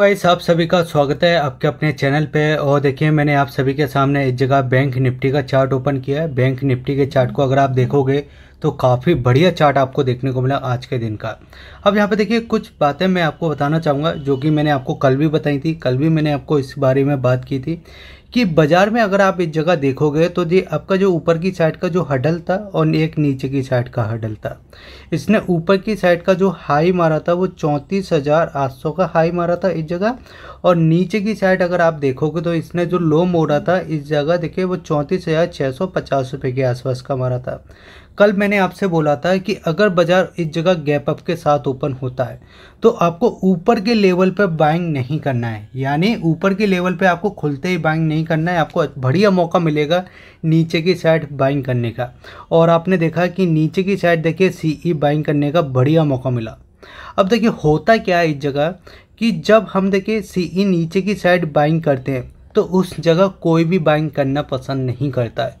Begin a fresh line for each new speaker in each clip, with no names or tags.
guys आप सभी का स्वागत है आपके अपने चैनल पे और देखिए मैंने आप सभी के सामने एक जगह बैंक निफ्टी का चार्ट ओपन किया है बैंक निफ्टी के चार्ट को अगर आप देखोगे तो काफ़ी बढ़िया चार्ट आपको देखने को मिला आज के दिन का अब यहाँ पे देखिए कुछ बातें मैं आपको बताना चाहूँगा जो कि मैंने आपको कल भी बताई थी कल भी मैंने आपको इस बारे में बात की थी कि बाज़ार में अगर आप इस जगह देखोगे तो जी आपका जो ऊपर की साइड का जो हडल था और एक नीचे की साइड का हडल था इसने ऊपर की साइड का जो हाई मारा था वो चौंतीस हज़ार आठ सौ का हाई मारा था इस जगह और नीचे की साइड अगर आप देखोगे तो इसने जो लो मोड़ा था इस जगह देखिए वो चौंतीस हज़ार छः सौ पचास रुपये के आसपास का मारा था कल मैंने आपसे बोला था कि अगर बाज़ार इस जगह गैप अप के साथ ओपन होता है तो आपको ऊपर के लेवल पर बाइंग नहीं करना है यानी ऊपर के लेवल पर आपको खुलते ही बाइंग नहीं करना है आपको बढ़िया मौका मिलेगा नीचे की साइड बाइंग करने का और आपने देखा कि नीचे की साइड देखिए सी ई बाइंग करने का बढ़िया मौका मिला अब देखिए होता क्या है इस जगह कि जब हम देखिए सी ई e नीचे की साइड बाइंग करते हैं तो उस जगह कोई भी बाइंग करना पसंद नहीं करता है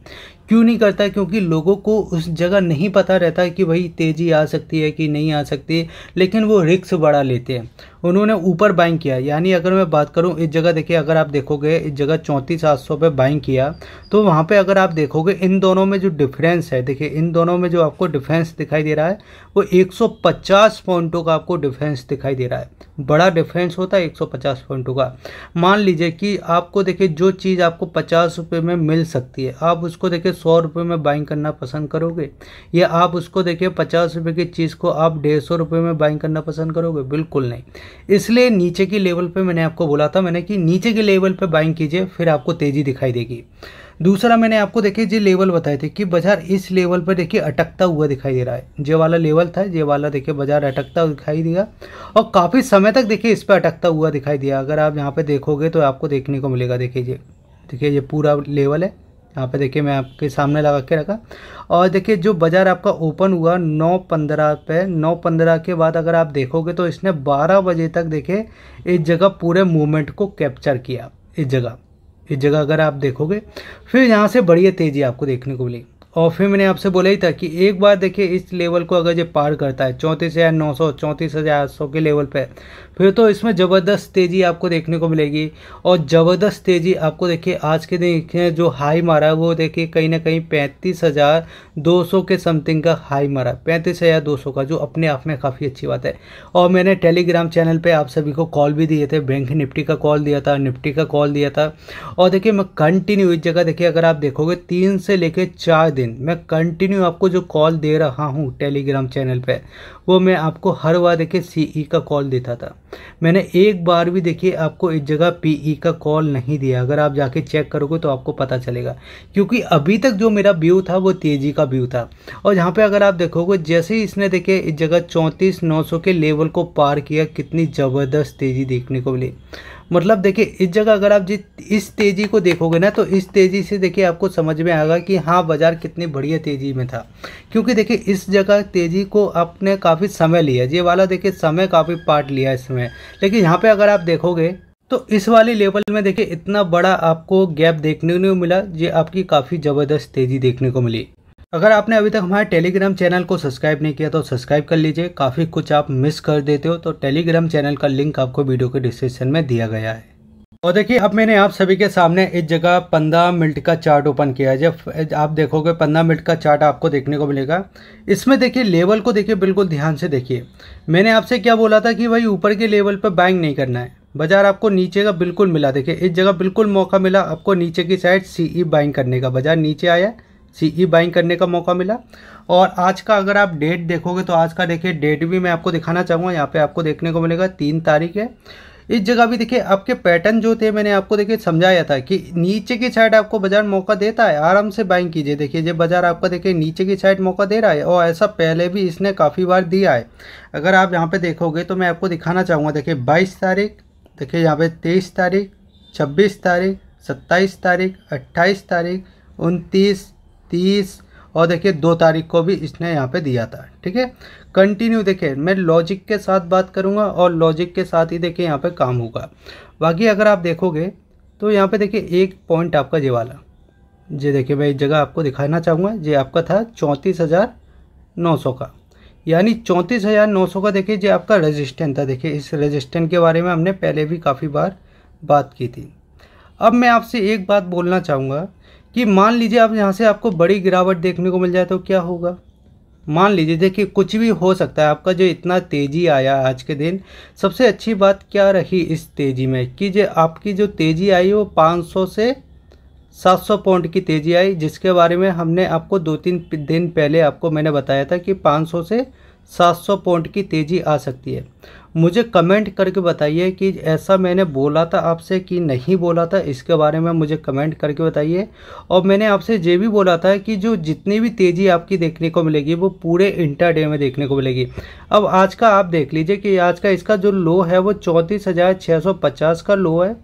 क्यों नहीं करता क्योंकि लोगों को उस जगह नहीं पता रहता कि भाई तेज़ी आ सकती है कि नहीं आ सकती लेकिन वो रिक्स बढ़ा लेते हैं उन्होंने ऊपर बाइंग किया यानी अगर मैं बात करूँ इस जगह देखिए अगर आप देखोगे इस जगह चौंतीस सात सौ पर बाइंग किया तो वहाँ पे अगर आप देखोगे इन दोनों में जो डिफरेंस है देखिए इन दोनों में जो आपको डिफरेंस दिखाई दे रहा है वो 150 पॉइंटों का आपको डिफरेंस दिखाई दे रहा है बड़ा डिफरेंस होता है एक पॉइंटों का मान लीजिए कि आपको देखिए जो चीज़ आपको पचास रुपये में मिल सकती है आप उसको देखिए सौ रुपये में बाइंग करना पसंद करोगे या आप उसको देखिए पचास रुपये की चीज़ को आप डेढ़ सौ रुपये में बाइंग करना पसंद करोगे बिल्कुल नहीं इसलिए नीचे की लेवल पे मैंने आपको बोला था मैंने कि नीचे के लेवल पे बाइंग कीजिए फिर आपको तेज़ी दिखाई देगी दूसरा मैंने आपको देखिए जो लेवल बताए थे कि बाजार इस लेवल पर देखिए अटकता हुआ दिखाई दे रहा है जे वाला लेवल था ये वाला देखिए बाजार अटकता हुआ दिखाई दिया और काफ़ी समय तक देखिए इस पर अटकता हुआ दिखाई दिया अगर आप यहाँ पर देखोगे तो आपको देखने को मिलेगा देखिए देखिए ये पूरा लेवल है यहाँ पे देखिए मैं आपके सामने लगा के रखा और देखिए जो बाज़ार आपका ओपन हुआ नौ पंद्रह पे नौ पंद्रह के बाद अगर आप देखोगे तो इसने बारह बजे तक देखे इस जगह पूरे मूवमेंट को कैप्चर किया इस जगह इस जगह अगर आप देखोगे फिर यहाँ से बढ़िया तेज़ी आपको देखने को मिली और फिर मैंने आपसे बोला ही था कि एक बार देखिए इस लेवल को अगर ये पार करता है चौंतीस हज़ार नौ सौ चौंतीस हज़ार आठ सौ के लेवल पे फिर तो इसमें ज़बरदस्त तेज़ी आपको देखने को मिलेगी और ज़बरदस्त तेज़ी आपको देखिए आज के दिन जो हाई मारा वो देखिए कहीं ना कहीं पैंतीस हज़ार दो सौ के समथिंग का हाई मारा पैंतीस हज़ार दो सौ का जो अपने आप में काफ़ी अच्छी बात है और मैंने टेलीग्राम चैनल पर आप सभी को कॉल भी दिए थे बैंक निफ्टी का कॉल दिया था निफ्टी का कॉल दिया था और देखिए मैं कंटिन्यू इस जगह देखिए अगर आप देखोगे तीन से लेकर चार दिन दिन मैं कंटिन्यू आपको जो कॉल दे रहा हूँ टेलीग्राम चैनल पे वो मैं आपको हर वादे के सीई e का कॉल देता था मैंने एक बार भी देखिए आपको इस जगह पीई e का कॉल नहीं दिया अगर आप जाके चेक करोगे तो आपको पता चलेगा क्योंकि अभी तक जो मेरा व्यू था वो तेज़ी का व्यू था और यहाँ पे अगर आप देखोगे जैसे ही इसने देखिए इस जगह चौंतीस नौ के लेवल को पार किया कितनी ज़बरदस्त तेज़ी देखने को मिली मतलब देखिए इस जगह अगर आप जिस इस तेज़ी को देखोगे ना तो इस तेज़ी से देखिए आपको समझ में आएगा कि हाँ बाज़ार कितनी बढ़िया तेज़ी में था क्योंकि देखिए इस जगह तेज़ी को आपने काफ़ी समय लिया ये वाला देखिए समय काफ़ी पार्ट लिया इसमें हैं लेकिन यहाँ पे अगर आप देखोगे तो इस वाले लेवल में देखिए इतना बड़ा आपको गैप देखने को मिला ये आपकी काफ़ी ज़बरदस्त तेज़ी देखने को मिली अगर आपने अभी तक हमारे टेलीग्राम चैनल को सब्सक्राइब नहीं किया तो सब्सक्राइब कर लीजिए काफ़ी कुछ आप मिस कर देते हो तो टेलीग्राम चैनल का लिंक आपको वीडियो के डिस्क्रिप्शन में दिया गया है और देखिए अब मैंने आप सभी के सामने इस जगह पंद्रह मिनट का चार्ट ओपन किया है जब आप देखोगे पंद्रह मिनट का चार्ट आपको देखने को मिलेगा इसमें देखिए लेवल को देखिए बिल्कुल ध्यान से देखिए मैंने आपसे क्या बोला था कि भाई ऊपर के लेवल पर बाइंग नहीं करना है बाजार आपको नीचे का बिल्कुल मिला देखिए इस जगह बिल्कुल मौका मिला आपको नीचे की साइड ई बाइंग करने का बाजार नीचे आया सीई बाइंग e करने का मौका मिला और आज का अगर आप डेट देखोगे तो आज का देखिए डेट भी मैं आपको दिखाना चाहूँगा यहाँ पे आपको देखने को मिलेगा तीन तारीख है इस जगह भी देखिए आपके पैटर्न जो थे मैंने आपको देखिए समझाया था कि नीचे की साइड आपको बाजार मौका देता है आराम से बाइंग कीजिए देखिए जब बाजार आपको देखिए नीचे की साइड मौका दे रहा है और ऐसा पहले भी इसने काफ़ी बार दिया है अगर आप यहाँ पर देखोगे तो मैं आपको दिखाना चाहूँगा देखिए बाईस तारीख देखिए यहाँ पर तेईस तारीख छब्बीस तारीख सत्ताईस तारीख अट्ठाईस तारीख उनतीस तीस और देखिए दो तारीख को भी इसने यहाँ पे दिया था ठीक है कंटिन्यू देखिए मैं लॉजिक के साथ बात करूँगा और लॉजिक के साथ ही देखिए यहाँ पे काम होगा बाकी अगर आप देखोगे तो यहाँ पे देखिए एक पॉइंट आपका ये वाला जी देखिए मैं एक जगह आपको दिखाना चाहूँगा ये आपका था चौंतीस हज़ार नौ सौ का यानी चौंतीस हज़ार नौ सौ का देखिए ये आपका रजिस्टेंट था देखिए इस रजिस्टेंट के बारे में हमने पहले भी काफ़ी बार बात की थी अब मैं आपसे एक बात बोलना चाहूँगा कि मान लीजिए आप यहाँ से आपको बड़ी गिरावट देखने को मिल जाए तो क्या होगा मान लीजिए देखिए कुछ भी हो सकता है आपका जो इतना तेज़ी आया आज के दिन सबसे अच्छी बात क्या रही इस तेज़ी में कि जो आपकी जो तेज़ी आई वो 500 से 700 पॉइंट की तेज़ी आई जिसके बारे में हमने आपको दो तीन दिन पहले आपको मैंने बताया था कि 500 से 700 पॉइंट की तेज़ी आ सकती है मुझे कमेंट करके बताइए कि ऐसा मैंने बोला था आपसे कि नहीं बोला था इसके बारे में मुझे कमेंट करके बताइए और मैंने आपसे ये भी बोला था कि जो जितनी भी तेज़ी आपकी देखने को मिलेगी वो पूरे इंटर डे में देखने को मिलेगी अब आज का आप देख लीजिए कि आज का इसका जो लो है वो चौंतीस का लो है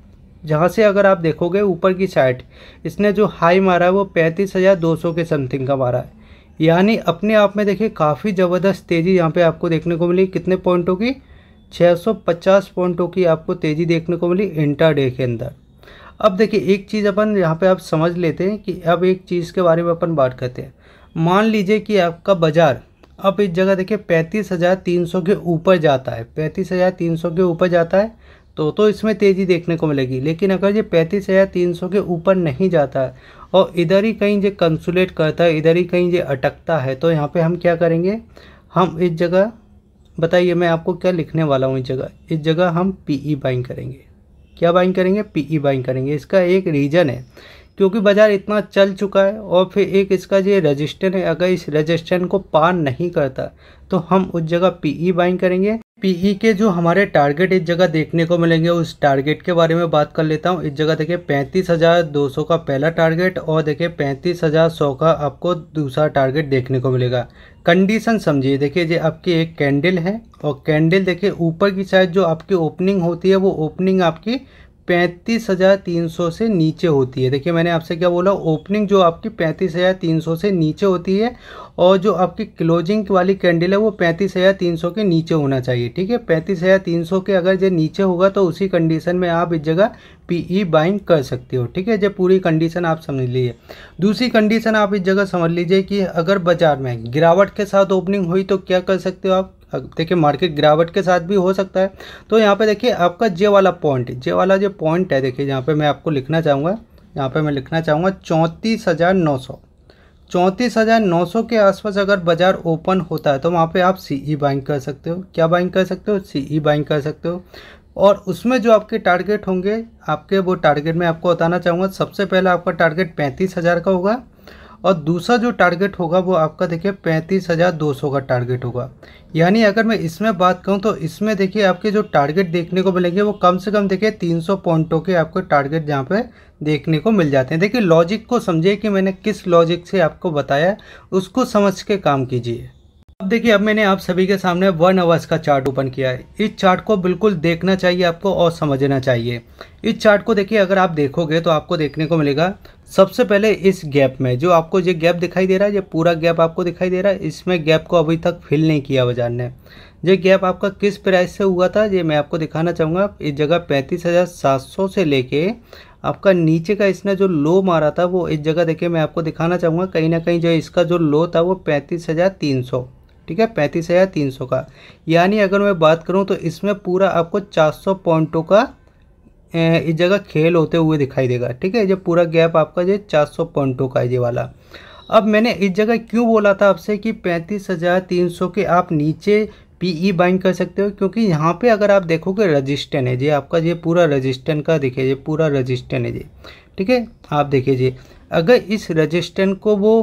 जहाँ से अगर आप देखोगे ऊपर की साइड इसने जो हाई मारा है वो पैंतीस हज़ार दो सौ के समथिंग का मारा है यानी अपने आप में देखिए काफ़ी ज़बरदस्त तेज़ी यहाँ पे आपको देखने को मिली कितने पॉइंटों की 650 पॉइंटों की आपको तेज़ी देखने को मिली इंटर डे के अंदर अब देखिए एक चीज़ अपन यहाँ पे आप समझ लेते हैं कि अब एक चीज़ के बारे में अपन बात करते हैं मान लीजिए कि आपका बाज़ार अब इस जगह देखिए पैंतीस हज़ार तीन सौ के ऊपर जाता है पैंतीस हज़ार तीन सौ के ऊपर जाता है तो तो इसमें तेज़ी देखने को मिलेगी लेकिन अगर ये पैंतीस हज़ार तीन सौ के ऊपर नहीं जाता है और इधर ही कहीं ये कंसुलेट करता है इधर ही कहीं ये अटकता है तो यहाँ पे हम क्या करेंगे हम इस जगह बताइए मैं आपको क्या लिखने वाला हूँ इस जगह इस जगह हम पी ई बाइंग करेंगे क्या बाइंग करेंगे पी ई बाइंग करेंगे इसका एक रीजन है क्योंकि बाज़ार इतना चल चुका है और फिर एक इसका जो रजिस्टर है अगर इस रजिस्टर को पार नहीं करता तो हम उस जगह पीई बाइंग e करेंगे पीई e के जो हमारे टारगेट इस जगह देखने को मिलेंगे उस टारगेट के बारे में बात कर लेता हूँ इस जगह देखिए पैंतीस हज़ार दो सौ का पहला टारगेट और देखिए पैंतीस हज़ार सौ का आपको दूसरा टारगेट देखने को मिलेगा कंडीशन समझिए देखिए ये आपकी एक कैंडल है और कैंडल देखिए ऊपर की साइड जो आपकी ओपनिंग होती है वो ओपनिंग आपकी पैंतीस हज़ार तीन सौ से नीचे होती है देखिए मैंने आपसे क्या बोला ओपनिंग जो आपकी पैंतीस हज़ार तीन सौ से नीचे होती है और जो आपकी क्लोजिंग वाली कैंडल है वो पैंतीस हज़ार तीन सौ के नीचे होना चाहिए ठीक है पैंतीस हज़ार तीन सौ के अगर जो नीचे होगा तो उसी कंडीशन में आप इस जगह पीई e बाइंग कर सकते हो ठीक है जब पूरी कंडीशन आप समझ लीजिए दूसरी कंडीशन आप इस जगह समझ लीजिए कि अगर बाजार में गिरावट के साथ ओपनिंग हुई तो क्या कर सकते हो आप देखिए मार्केट गिरावट के साथ भी हो सकता है तो यहाँ पे देखिए आपका जे वाला पॉइंट जे वाला जो पॉइंट है देखिए यहाँ पे मैं आपको लिखना चाहूँगा यहाँ पे मैं लिखना चाहूँगा चौंतीस हज़ार नौ सौ चौंतीस हज़ार नौ सौ के आसपास अगर बाज़ार ओपन होता है तो वहाँ पे आप सी ई बाइंग कर सकते हो क्या बाइंग कर सकते हो सी ई बाइंग कर सकते हो और उसमें जो आपके टारगेट होंगे आपके वो टारगेट मैं आपको बताना चाहूँगा सबसे पहला आपका टारगेट पैंतीस हज़ार का होगा और दूसरा जो टारगेट होगा वो आपका देखिए पैंतीस हज़ार दो सौ का टारगेट होगा यानी अगर मैं इसमें बात करूँ तो इसमें देखिए आपके जो टारगेट देखने को मिलेंगे वो कम से कम देखिए तीन सौ पॉइंटों के आपको टारगेट जहाँ पे देखने को मिल जाते हैं देखिए लॉजिक को समझिए कि मैंने किस लॉजिक से आपको बताया उसको समझ के काम कीजिए अब देखिए अब मैंने आप सभी के सामने वन आवर्स का चार्ट ओपन किया है इस चार्ट को बिल्कुल देखना चाहिए आपको और समझना चाहिए इस चार्ट को देखिए अगर आप देखोगे तो आपको देखने को मिलेगा सबसे पहले इस गैप में जो आपको ये गैप दिखाई दे रहा है ये पूरा गैप आपको दिखाई दे रहा है इसमें गैप को अभी तक फिल नहीं किया बाजार ने ये गैप आपका किस प्राइस से हुआ था ये मैं आपको दिखाना चाहूँगा इस जगह पैंतीस हज़ार सात सौ से लेके आपका नीचे का इसने जो लो मारा था वो इस जगह देखिए मैं आपको दिखाना चाहूँगा कहीं ना कहीं जो इसका जो लो था वो पैंतीस हज़ार तीन सौ ठीक है पैंतीस हज़ार तीन सौ का यानी अगर मैं बात करूँ तो इसमें पूरा आपको चार सौ पॉइंटों का इस जगह खेल होते हुए दिखाई देगा ठीक है ये पूरा गैप आपका जो चार सौ पॉइंटों का ये वाला अब मैंने इस जगह क्यों बोला था आपसे कि पैंतीस हज़ार तीन सौ के आप नीचे पी ई बाइंग कर सकते हो क्योंकि यहाँ पे अगर आप देखोगे रजिस्टेंट है जी आपका ये पूरा रजिस्टेंट का दिखे जी पूरा रजिस्टेंट है जी ठीक है आप देखिए जी अगर इस रजिस्टेंट को वो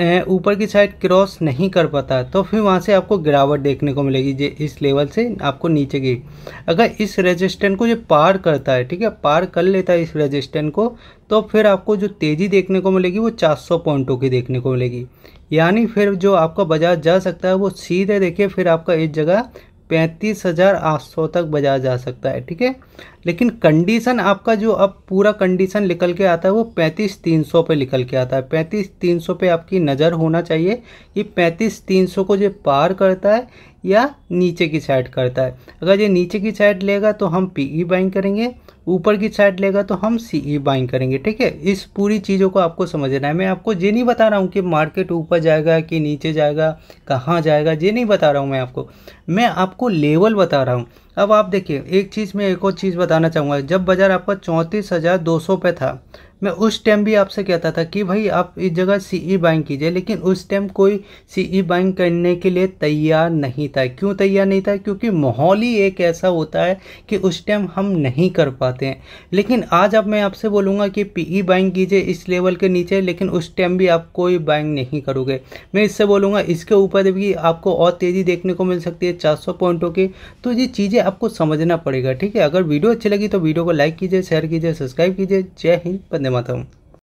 ऊपर की साइड क्रॉस नहीं कर पाता तो फिर वहाँ से आपको गिरावट देखने को मिलेगी जे इस लेवल से आपको नीचे गिर अगर इस रेजिस्टेंट को जो पार करता है ठीक है पार कर लेता है इस रेजिस्टेंट को तो फिर आपको जो तेज़ी देखने को मिलेगी वो 400 पॉइंटों की देखने को मिलेगी यानी फिर जो आपका बाजार जा सकता है वो सीधे देखिए फिर आपका इस जगह पैंतीस हज़ार आठ सौ तक बाजार जा सकता है ठीक है लेकिन कंडीशन आपका जो अब पूरा कंडीशन निकल के आता है वो पैंतीस तीन सौ पे निकल के आता है पैंतीस तीन सौ पे आपकी नज़र होना चाहिए कि पैंतीस तीन सौ को जो पार करता है या नीचे की साइड करता है अगर ये नीचे की साइड लेगा तो हम पी ई बाइंग करेंगे ऊपर की साइड लेगा तो हम सी ई बाइंग करेंगे ठीक है इस पूरी चीज़ों को आपको समझना है मैं आपको ये नहीं बता रहा हूँ कि मार्केट ऊपर जाएगा कि नीचे जाएगा कहाँ जाएगा ये नहीं बता रहा हूँ मैं आपको मैं आपको लेवल बता रहा हूँ अब आप देखिए एक चीज़ में एक और चीज़ बताना चाहूँगा जब बाज़ार आपका चौंतीस हज़ार दो सौ पे था मैं उस टाइम भी आपसे कहता था कि भाई आप इस जगह सीई बाइंग e कीजिए लेकिन उस टाइम कोई सीई बाइंग e करने के लिए तैयार नहीं था क्यों तैयार नहीं था क्योंकि माहौल ही एक ऐसा होता है कि उस टाइम हम नहीं कर पाते हैं लेकिन आज अब मैं आपसे बोलूँगा कि पीई बाइंग e कीजिए इस लेवल के नीचे लेकिन उस टाइम भी आप कोई बाइंग नहीं करोगे मैं इससे बोलूँगा इसके ऊपर भी आपको और तेज़ी देखने को मिल सकती है सौ पॉइंटों की तो ये चीज़ें आपको समझना पड़ेगा ठीक है अगर वीडियो अच्छी लगी तो वीडियो को लाइक कीजिए शेयर कीजिए सब्सक्राइब कीजिए जय हिंद बंदे मत मातरम